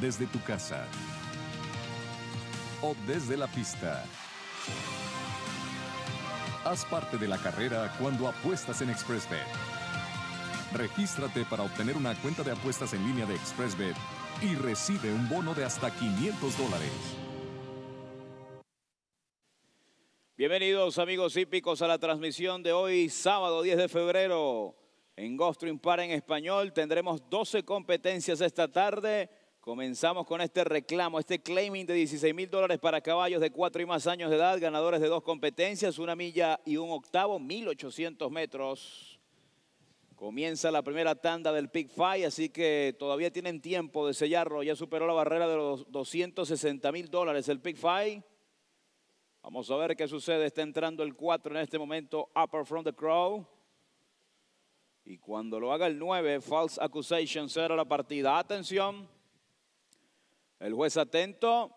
desde tu casa o desde la pista. Haz parte de la carrera cuando apuestas en ExpressBet. Regístrate para obtener una cuenta de apuestas en línea de ExpressBet y recibe un bono de hasta 500 dólares. Bienvenidos amigos hípicos a la transmisión de hoy, sábado 10 de febrero. En Gostro Impar en español tendremos 12 competencias esta tarde Comenzamos con este reclamo, este claiming de 16 mil dólares para caballos de 4 y más años de edad, ganadores de dos competencias, una milla y un octavo, 1800 metros. Comienza la primera tanda del Pick Five, así que todavía tienen tiempo de sellarlo. Ya superó la barrera de los 260 mil dólares el Pick Five. Vamos a ver qué sucede. Está entrando el 4 en este momento, Upper from the Crow. Y cuando lo haga el 9, False Accusation será la partida. Atención. El juez atento.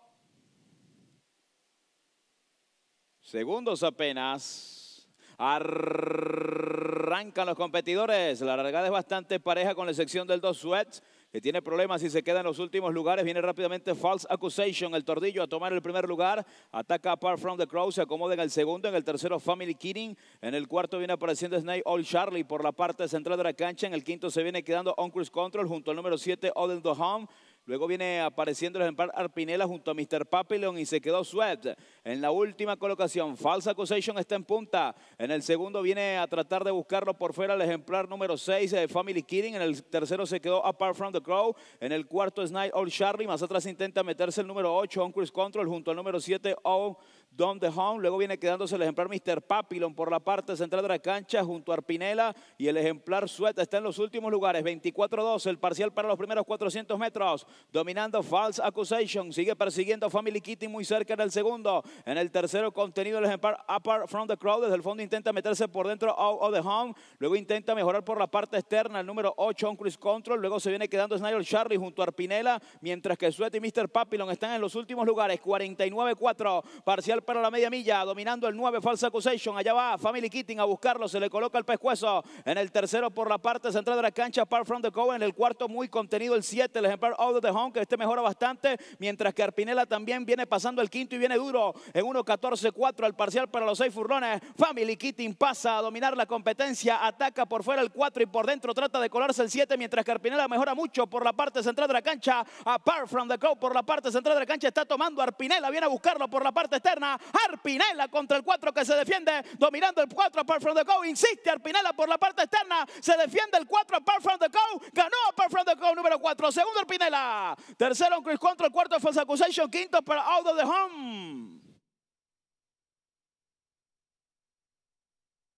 Segundos apenas. Arrancan los competidores. La largada es bastante pareja con la excepción del dos sweats que tiene problemas y se queda en los últimos lugares. Viene rápidamente False Accusation, el tordillo a tomar el primer lugar. Ataca Apart from the Crowd, se acomoda en el segundo. En el tercero, Family Kidding. En el cuarto viene apareciendo Snake Old Charlie por la parte central de la cancha. En el quinto se viene quedando On Cruise Control junto al número 7, Odin the Home. Luego viene apareciendo el ejemplar Arpinela junto a Mr. Papillon y se quedó Sweat en la última colocación. false Accusation está en punta. En el segundo viene a tratar de buscarlo por fuera el ejemplar número 6 de eh, Family Kidding. En el tercero se quedó Apart from the Crow. En el cuarto Night Old Charlie. Más atrás intenta meterse el número 8 On Cruise Control junto al número 7 On Don the Home. Luego viene quedándose el ejemplar Mr. Papillon por la parte central de la cancha junto a Arpinela y el ejemplar Sweat está en los últimos lugares. 24 2 el parcial para los primeros 400 metros dominando False Accusation, sigue persiguiendo Family Kitty muy cerca en el segundo, en el tercero contenido el ejemplar Apart from the Crowd, desde el fondo intenta meterse por dentro Out of the Home, luego intenta mejorar por la parte externa, el número 8 On Cruise Control, luego se viene quedando Snyder Charlie junto a Arpinela, mientras que Sweat y Mr. Papillon están en los últimos lugares, 49-4, parcial para la media milla, dominando el 9 False Accusation, allá va Family Kitty a buscarlo, se le coloca el pescuezo en el tercero por la parte central de la cancha Apart from the Crowd, en el cuarto muy contenido el 7, el ejemplar Out de Hong, que este mejora bastante, mientras que Arpinela también viene pasando el quinto y viene duro en 1-14-4 al parcial para los seis furrones. Family Kitting pasa a dominar la competencia, ataca por fuera el 4 y por dentro trata de colarse el 7, mientras que Arpinela mejora mucho por la parte central de la cancha. Apart from the go por la parte central de la cancha está tomando Arpinela, viene a buscarlo por la parte externa. Arpinela contra el 4 que se defiende, dominando el 4 apart from the go, insiste Arpinela por la parte externa, se defiende el 4 apart from the go, ganó apart from the go número 4, segundo Arpinela. Tercero, Chris contra Cuarto, False Accusation. Quinto, para Out of the Home.